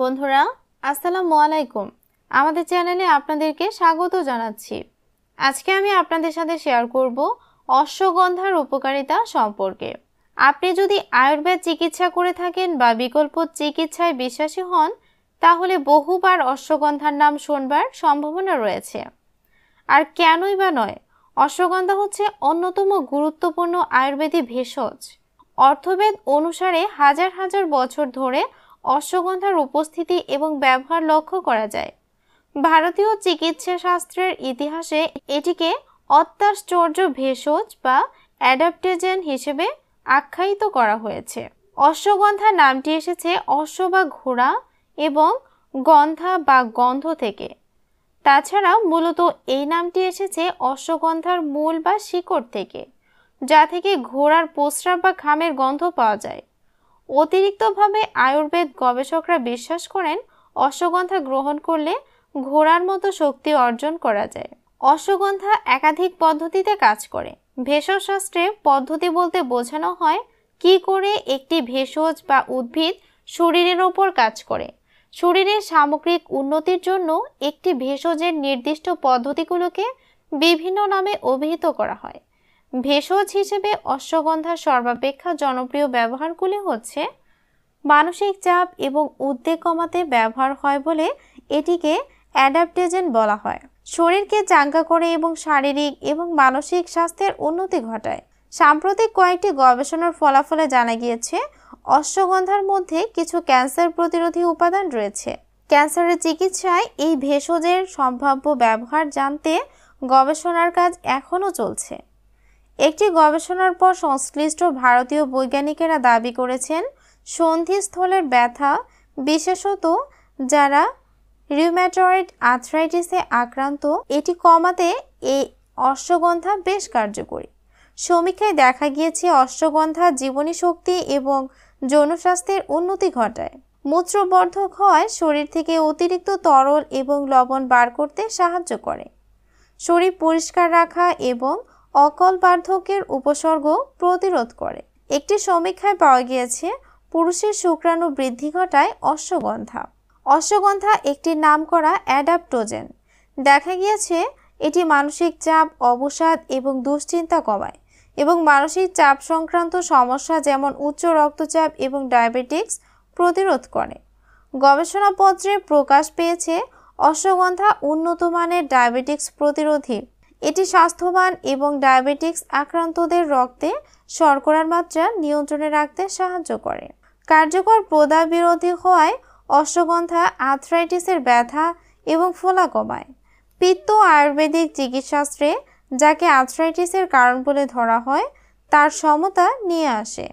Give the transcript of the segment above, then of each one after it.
বন্ধুরা আসসালামু আলাইকুম আমাদের চ্যানেলে আপনাদেরকে স্বাগত জানাচ্ছি আজকে আমি আপনাদের সাথে শেয়ার করব অশ্বগন্ধার উপকারিতা সম্পর্কে আপনি যদি আয়ুর্বেদ চিকিৎসা করে থাকেন বা বিকল্প চিকিৎসায় বিশ্বাসী হন তাহলে বহুবার অশ্বগন্ধার নাম শোনবার সম্ভাবনা রয়েছে আর কেনই বা নয় অশ্বগন্ধা হচ্ছে অন্যতম গুরুত্বপূর্ণ আয়ুর্বেদী ভেষজ অর্থবেদ অনুসারে হাজার হাজার বছর ধরে অশ্বগন্ধার উপস্থিতি এবং ব্যবহার লক্ষ্য করা যায় ভারতীয় চিকিৎসা শাস্ত্রের ইতিহাসে এটিকে অত্যাশ্চর্য ভেষজ বা অ্যাডাপ্টেজেন হিসেবে আখ্যায়িত করা হয়েছে অশ্বগন্ধা নামটি এসেছে অশ্ব বা ঘোড়া এবং গন্ধা বা গন্ধ থেকে তাছাড়া মূলত এই নামটি এসেছে অশ্বগন্ধার মূল বা শিকড় থেকে যা থেকে ঘোড়ার প্রস্রাব বা ঘামের গন্ধ পাওয়া যায় অতিরিক্তভাবে আয়ুর্বেদ গবেষকরা বিশ্বাস করেন অশ্বগন্ধা গ্রহণ করলে ঘোড়ার মতো শক্তি অর্জন করা যায় অশ্বগন্ধা একাধিক পদ্ধতিতে কাজ করে ভেষজশাস্ত্রে পদ্ধতি বলতে বোঝানো হয় কি করে একটি ভেষজ বা উদ্ভিদ শরীরের ওপর কাজ করে শরীরের সামগ্রিক উন্নতির জন্য একটি ভেষজের নির্দিষ্ট পদ্ধতিগুলোকে বিভিন্ন নামে অভিহিত করা হয় ভেষজ হিসেবে অশ্বগন্ধার সর্বাপেক্ষা জনপ্রিয় ব্যবহারগুলি হচ্ছে মানসিক চাপ এবং উদ্বেগ কমাতে ব্যবহার হয় বলে এটিকে অ্যাডাপ্টেজেন বলা হয় শরীরকে চাঙ্গা করে এবং শারীরিক এবং মানসিক স্বাস্থ্যের উন্নতি ঘটায় সাম্প্রতিক কয়েকটি গবেষণার ফলাফলে জানা গিয়েছে অশ্বগন্ধার মধ্যে কিছু ক্যান্সার প্রতিরোধী উপাদান রয়েছে ক্যান্সারের চিকিৎসায় এই ভেষজের সম্ভাব্য ব্যবহার জানতে গবেষণার কাজ এখনও চলছে একটি গবেষণার পর সংশ্লিষ্ট ভারতীয় বৈজ্ঞানিকেরা দাবি করেছেন সন্ধিস্থলের ব্যথা বিশেষত যারা রিউম্যাটয়েড আর্থ্রাইটিসে আক্রান্ত এটি কমাতে এই অশ্বগন্ধা বেশ কার্যকরী সমীক্ষায় দেখা গিয়েছে অশ্বগন্ধা জীবনী শক্তি এবং যৌনস্বাস্থ্যের উন্নতি ঘটায় মূত্রবর্ধক হয় শরীর থেকে অতিরিক্ত তরল এবং লবণ বার করতে সাহায্য করে শরীর পরিষ্কার রাখা এবং অকল বার্ধক্যের উপসর্গ প্রতিরোধ করে একটি সমীক্ষায় পাওয়া গিয়েছে পুরুষের শুক্রাণু বৃদ্ধি ঘটায় অশ্বগন্ধা অশ্বগন্ধা একটি নাম করা অ্যাডাপ্টোজেন দেখা গিয়েছে এটি মানসিক চাপ অবসাদ এবং দুশ্চিন্তা কমায় এবং মানসিক চাপ সংক্রান্ত সমস্যা যেমন উচ্চ রক্তচাপ এবং ডায়াবেটিক্স প্রতিরোধ করে গবেষণাপত্রে প্রকাশ পেয়েছে অশ্বগন্ধা উন্নত মানের ডায়াবেটিক্স প্রতিরোধী এটি স্বাস্থ্যবান এবং ডায়াবেটিক্স আক্রান্তদের রক্তে শর্করার মাত্রা নিয়ন্ত্রণে রাখতে সাহায্য করে কার্যকর প্রদা বিরোধী হওয়ায় অশ্বগন্ধা আর্থ্রাইটিসের ব্যথা এবং ফোলা কমায় পিত্ত আয়ুর্বেদিক চিকিৎসাস্ত্রে যাকে আর্থ্রাইটিসের কারণ বলে ধরা হয় তার সমতা নিয়ে আসে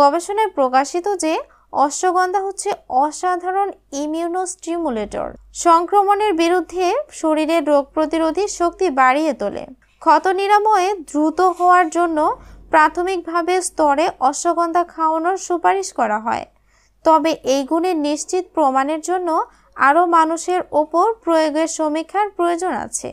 গবেষণায় প্রকাশিত যে অশ্বগন্ধা হচ্ছে অসাধারণ ইমিউনোস্টিমুলেটর সংক্রমণের বিরুদ্ধে শরীরের রোগ প্রতিরোধী শক্তি বাড়িয়ে তোলে ক্ষত নিরাময়ে দ্রুত হওয়ার জন্য প্রাথমিকভাবে স্তরে অশ্বগন্ধা খাওয়ানোর সুপারিশ করা হয় তবে এই গুণের নিশ্চিত প্রমাণের জন্য আরও মানুষের ওপর প্রয়োগের সমীক্ষার প্রয়োজন আছে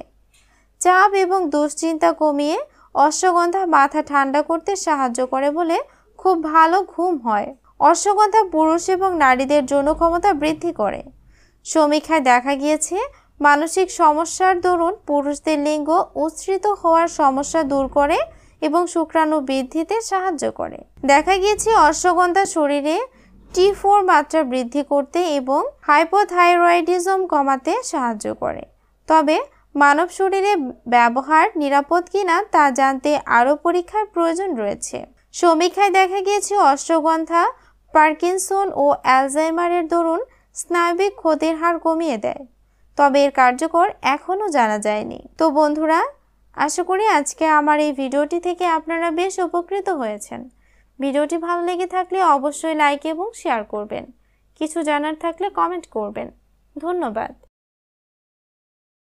চাপ এবং দুশ্চিন্তা কমিয়ে অশ্বগন্ধা মাথা ঠান্ডা করতে সাহায্য করে বলে খুব ভালো ঘুম হয় অশ্বগন্ধা পুরুষ এবং নারীদের যৌন ক্ষমতা বৃদ্ধি করে সমীক্ষায় দেখা গিয়েছে মানসিক সমস্যার দরুন পুরুষদের লিঙ্গ উচ্ছ্রিত হওয়ার সমস্যা দূর করে এবং শুক্রাণু বৃদ্ধিতে সাহায্য করে দেখা গিয়েছে অশ্বগন্ধা শরীরে টি ফোর মাত্রা বৃদ্ধি করতে এবং হাইপোথাইরয়েডিজম কমাতে সাহায্য করে তবে মানব শরীরে ব্যবহার নিরাপদ কিনা তা জানতে আরও পরীক্ষার প্রয়োজন রয়েছে সমীক্ষায় দেখা গিয়েছে অশ্বগন্ধা পার্কিনসন ও অ্যালজাইমারের দরুন স্নায়বিক ক্ষতির হার কমিয়ে দেয় তবে এর কার্যকর এখনও জানা যায়নি তো বন্ধুরা আশা করি আজকে আমার এই ভিডিওটি থেকে আপনারা বেশ উপকৃত হয়েছেন ভিডিওটি ভালো লেগে থাকলে অবশ্যই লাইক এবং শেয়ার করবেন কিছু জানার থাকলে কমেন্ট করবেন ধন্যবাদ